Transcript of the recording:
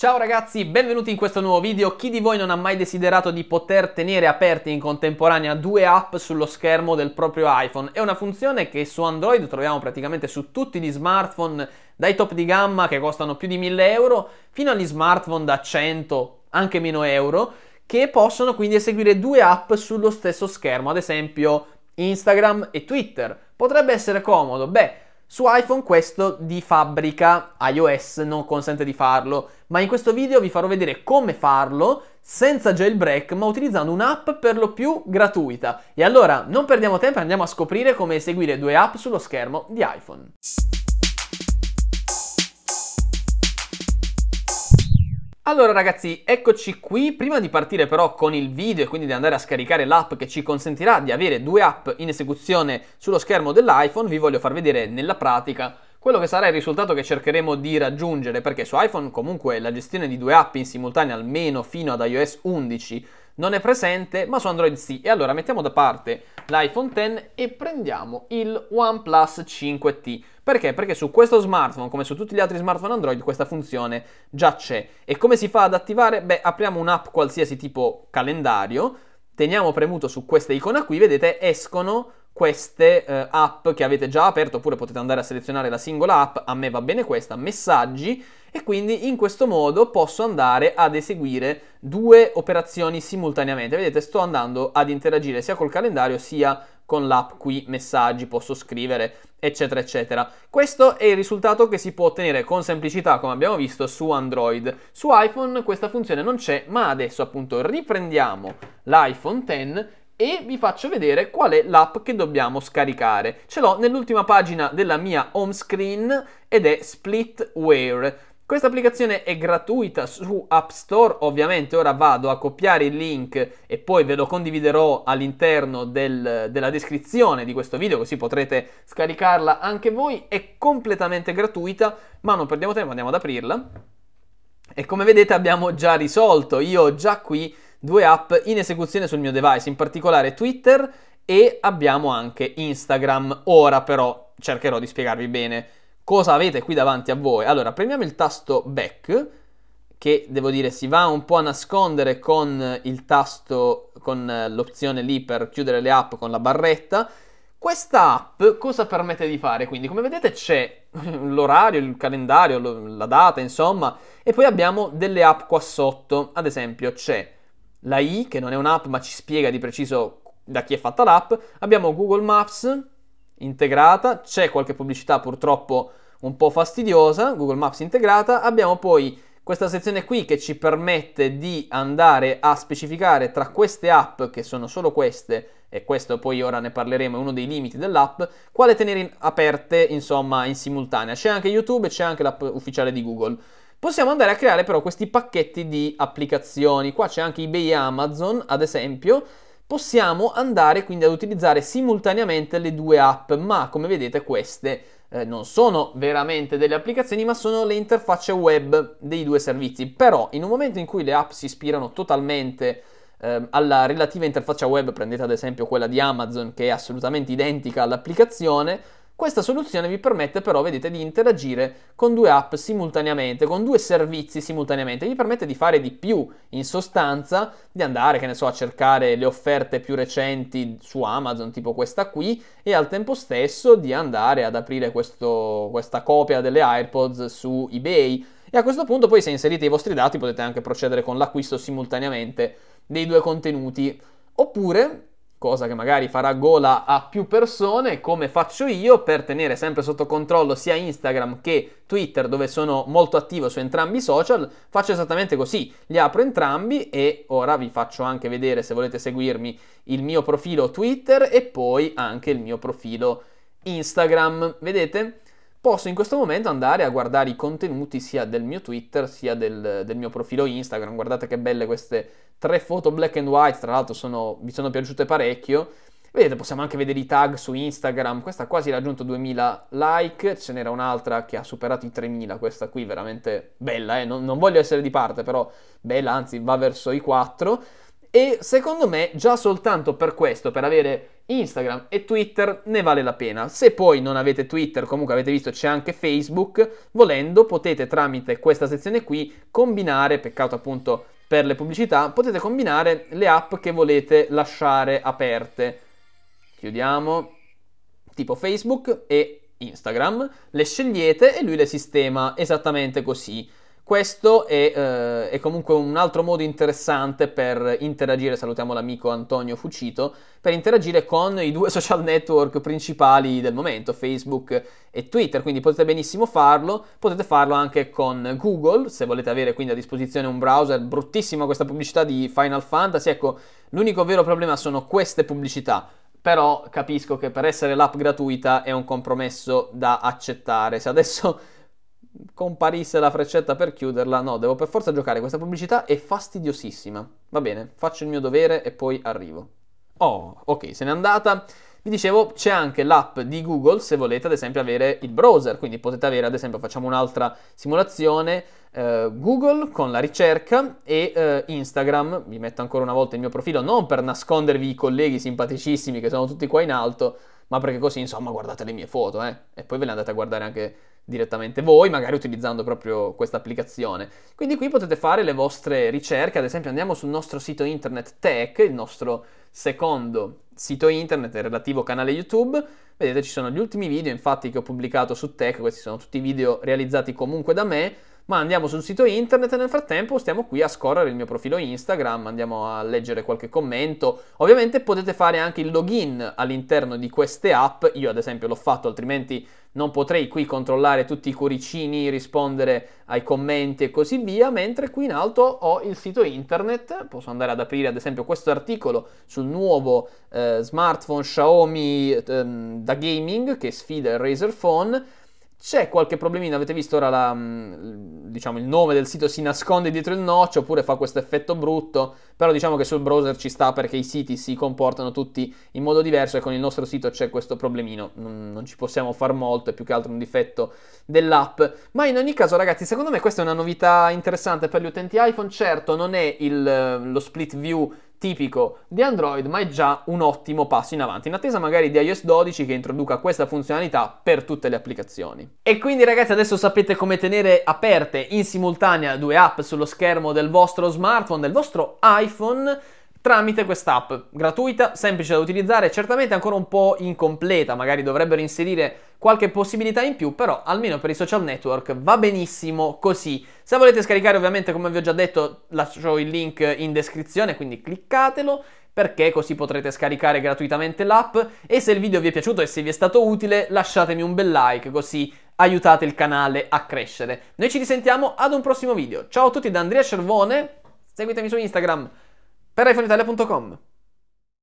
Ciao ragazzi, benvenuti in questo nuovo video. Chi di voi non ha mai desiderato di poter tenere aperte in contemporanea due app sullo schermo del proprio iPhone? È una funzione che su Android troviamo praticamente su tutti gli smartphone, dai top di gamma che costano più di 1000 euro, fino agli smartphone da 100, anche meno euro, che possono quindi eseguire due app sullo stesso schermo, ad esempio Instagram e Twitter. Potrebbe essere comodo? Beh, su iPhone questo di fabbrica iOS non consente di farlo, ma in questo video vi farò vedere come farlo senza jailbreak ma utilizzando un'app per lo più gratuita. E allora non perdiamo tempo e andiamo a scoprire come eseguire due app sullo schermo di iPhone. Allora ragazzi, eccoci qui. Prima di partire però con il video e quindi di andare a scaricare l'app che ci consentirà di avere due app in esecuzione sullo schermo dell'iPhone, vi voglio far vedere nella pratica quello che sarà il risultato che cercheremo di raggiungere, perché su iPhone comunque la gestione di due app in simultanea almeno fino ad iOS 11 non è presente, ma su Android sì. E allora mettiamo da parte l'iPhone X e prendiamo il OnePlus 5T. Perché? Perché su questo smartphone, come su tutti gli altri smartphone Android, questa funzione già c'è. E come si fa ad attivare? Beh, apriamo un'app qualsiasi tipo calendario, teniamo premuto su questa icona qui, vedete, escono queste eh, app che avete già aperto oppure potete andare a selezionare la singola app, a me va bene questa, messaggi e quindi in questo modo posso andare ad eseguire due operazioni simultaneamente. Vedete sto andando ad interagire sia col calendario sia con l'app qui messaggi, posso scrivere eccetera eccetera. Questo è il risultato che si può ottenere con semplicità come abbiamo visto su Android. Su iPhone questa funzione non c'è ma adesso appunto riprendiamo l'iPhone X e vi faccio vedere qual è l'app che dobbiamo scaricare. Ce l'ho nell'ultima pagina della mia home screen ed è Splitware. Questa applicazione è gratuita su App Store, ovviamente ora vado a copiare il link e poi ve lo condividerò all'interno del, della descrizione di questo video così potrete scaricarla anche voi, è completamente gratuita ma non perdiamo tempo, andiamo ad aprirla e come vedete abbiamo già risolto, io già qui due app in esecuzione sul mio device, in particolare Twitter e abbiamo anche Instagram. Ora però cercherò di spiegarvi bene cosa avete qui davanti a voi. Allora, premiamo il tasto back che devo dire si va un po' a nascondere con il tasto con eh, l'opzione lì per chiudere le app con la barretta. Questa app cosa permette di fare? Quindi, come vedete, c'è l'orario, il calendario, la data, insomma, e poi abbiamo delle app qua sotto. Ad esempio, c'è la I, che non è un'app ma ci spiega di preciso da chi è fatta l'app, abbiamo Google Maps integrata, c'è qualche pubblicità purtroppo un po' fastidiosa, Google Maps integrata, abbiamo poi questa sezione qui che ci permette di andare a specificare tra queste app, che sono solo queste, e questo poi ora ne parleremo, è uno dei limiti dell'app, quale tenere in aperte, insomma, in simultanea. C'è anche YouTube e c'è anche l'app ufficiale di Google. Possiamo andare a creare però questi pacchetti di applicazioni. Qua c'è anche eBay e Amazon, ad esempio. Possiamo andare quindi ad utilizzare simultaneamente le due app, ma come vedete queste eh, non sono veramente delle applicazioni, ma sono le interfacce web dei due servizi. Però in un momento in cui le app si ispirano totalmente eh, alla relativa interfaccia web, prendete ad esempio quella di Amazon che è assolutamente identica all'applicazione, questa soluzione vi permette però, vedete, di interagire con due app simultaneamente, con due servizi simultaneamente, vi permette di fare di più in sostanza, di andare, che ne so, a cercare le offerte più recenti su Amazon, tipo questa qui, e al tempo stesso di andare ad aprire questo, questa copia delle AirPods su eBay. E a questo punto poi se inserite i vostri dati potete anche procedere con l'acquisto simultaneamente dei due contenuti. Oppure cosa che magari farà gola a più persone, come faccio io per tenere sempre sotto controllo sia Instagram che Twitter, dove sono molto attivo su entrambi i social, faccio esattamente così, li apro entrambi e ora vi faccio anche vedere se volete seguirmi il mio profilo Twitter e poi anche il mio profilo Instagram, vedete? Posso in questo momento andare a guardare i contenuti sia del mio Twitter sia del, del mio profilo Instagram, guardate che belle queste tre foto black and white, tra l'altro sono, mi sono piaciute parecchio. Vedete, possiamo anche vedere i tag su Instagram, questa ha quasi raggiunto 2000 like, ce n'era un'altra che ha superato i 3000, questa qui veramente bella, eh? non, non voglio essere di parte, però bella, anzi va verso i 4. E secondo me già soltanto per questo, per avere Instagram e Twitter ne vale la pena. Se poi non avete Twitter, comunque avete visto c'è anche Facebook, volendo potete tramite questa sezione qui combinare, peccato appunto per le pubblicità, potete combinare le app che volete lasciare aperte. Chiudiamo, tipo Facebook e Instagram, le scegliete e lui le sistema esattamente così. Questo è, eh, è, comunque un altro modo interessante per interagire, salutiamo l'amico Antonio Fucito, per interagire con i due social network principali del momento, Facebook e Twitter, quindi potete benissimo farlo, potete farlo anche con Google, se volete avere quindi a disposizione un browser, bruttissima questa pubblicità di Final Fantasy, ecco, l'unico vero problema sono queste pubblicità, però capisco che per essere l'app gratuita è un compromesso da accettare, se adesso comparisse la freccetta per chiuderla. No, devo per forza giocare. Questa pubblicità è fastidiosissima. Va bene, faccio il mio dovere e poi arrivo. Oh, ok, se n'è andata. Vi dicevo, c'è anche l'app di Google se volete ad esempio avere il browser, quindi potete avere ad esempio, facciamo un'altra simulazione, eh, Google con la ricerca e eh, Instagram, vi metto ancora una volta il mio profilo, non per nascondervi i colleghi simpaticissimi che sono tutti qua in alto, ma perché così insomma guardate le mie foto eh, e poi ve le andate a guardare anche direttamente voi, magari utilizzando proprio questa applicazione. Quindi qui potete fare le vostre ricerche, ad esempio andiamo sul nostro sito internet Tech, il nostro secondo sito internet e relativo canale YouTube. Vedete ci sono gli ultimi video infatti che ho pubblicato su Tech, questi sono tutti video realizzati comunque da me ma andiamo sul sito internet e nel frattempo stiamo qui a scorrere il mio profilo Instagram, andiamo a leggere qualche commento. Ovviamente potete fare anche il login all'interno di queste app, io ad esempio l'ho fatto, altrimenti non potrei qui controllare tutti i cuoricini, rispondere ai commenti e così via, mentre qui in alto ho il sito internet, posso andare ad aprire ad esempio questo articolo sul nuovo eh, smartphone Xiaomi eh, da gaming che sfida il Razer Phone c'è qualche problemino, avete visto ora la, mm, diciamo, il nome del sito si nasconde dietro il noccio oppure fa questo effetto brutto, però diciamo che sul browser ci sta perché i siti si comportano tutti in modo diverso e con il nostro sito c'è questo problemino, non, non ci possiamo far molto, è più che altro un difetto dell'app, ma in ogni caso ragazzi secondo me questa è una novità interessante per gli utenti iPhone, certo non è il, lo split view tipico di Android, ma è già un ottimo passo in avanti, in attesa magari di iOS 12 che introduca questa funzionalità per tutte le applicazioni. E quindi ragazzi adesso sapete come tenere aperte in simultanea due app sullo schermo del vostro smartphone, del vostro iPhone, tramite quest'app gratuita, semplice da utilizzare, certamente ancora un po' incompleta, magari dovrebbero inserire qualche possibilità in più, però almeno per i social network va benissimo così. Se volete scaricare ovviamente, come vi ho già detto, lascio il link in descrizione, quindi cliccatelo perché così potrete scaricare gratuitamente l'app e se il video vi è piaciuto e se vi è stato utile lasciatemi un bel like così aiutate il canale a crescere. Noi ci risentiamo ad un prossimo video. Ciao a tutti da Andrea Cervone, seguitemi su Instagram per iPhoneitalia.com.